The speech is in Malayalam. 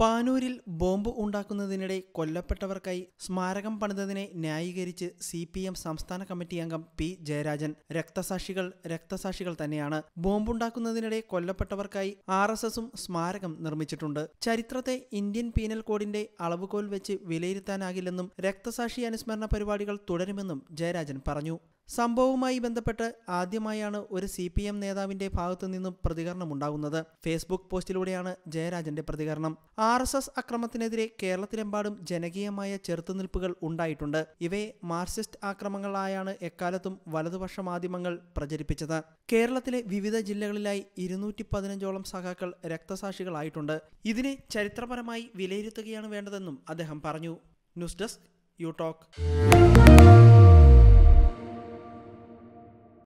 പാനൂരിൽ ബോംബ് ഉണ്ടാക്കുന്നതിനിടെ കൊല്ലപ്പെട്ടവർക്കായി സ്മാരകം പണിതതിനെ ന്യായീകരിച്ച് സി പി എം സംസ്ഥാന കമ്മിറ്റി അംഗം പി ജയരാജൻ രക്തസാക്ഷികൾ രക്തസാക്ഷികൾ തന്നെയാണ് ബോംബുണ്ടാക്കുന്നതിനിടെ കൊല്ലപ്പെട്ടവർക്കായി ആർ എസ് എസും സ്മാരകം നിർമ്മിച്ചിട്ടുണ്ട് ചരിത്രത്തെ ഇന്ത്യൻ പീനൽ കോഡിന്റെ അളവുകോൽ വെച്ച് വിലയിരുത്താനാകില്ലെന്നും രക്തസാക്ഷി അനുസ്മരണ പരിപാടികൾ തുടരുമെന്നും ജയരാജൻ പറഞ്ഞു സംഭവവുമായി ബന്ധപ്പെട്ട് ആദ്യമായാണ് ഒരു സി പി എം നേതാവിന്റെ ഭാഗത്തു നിന്നും ഉണ്ടാകുന്നത് ഫേസ്ബുക്ക് പോസ്റ്റിലൂടെയാണ് ജയരാജന്റെ പ്രതികരണം ആർ എസ് എസ് അക്രമത്തിനെതിരെ കേരളത്തിലെമ്പാടും ജനകീയമായ ചെറുത്തുനിൽപ്പുകൾ ഉണ്ടായിട്ടുണ്ട് ഇവയെ മാർക്സിസ്റ്റ് ആക്രമങ്ങളായാണ് എക്കാലത്തും വലതുപക്ഷ മാധ്യമങ്ങൾ പ്രചരിപ്പിച്ചത് കേരളത്തിലെ വിവിധ ജില്ലകളിലായി ഇരുന്നൂറ്റി പതിനഞ്ചോളം സഖാക്കൾ രക്തസാക്ഷികളായിട്ടുണ്ട് ഇതിനെ ചരിത്രപരമായി വിലയിരുത്തുകയാണ് വേണ്ടതെന്നും അദ്ദേഹം പറഞ്ഞു ന്യൂസ് ഡെസ്ക് യു ടോക്ക്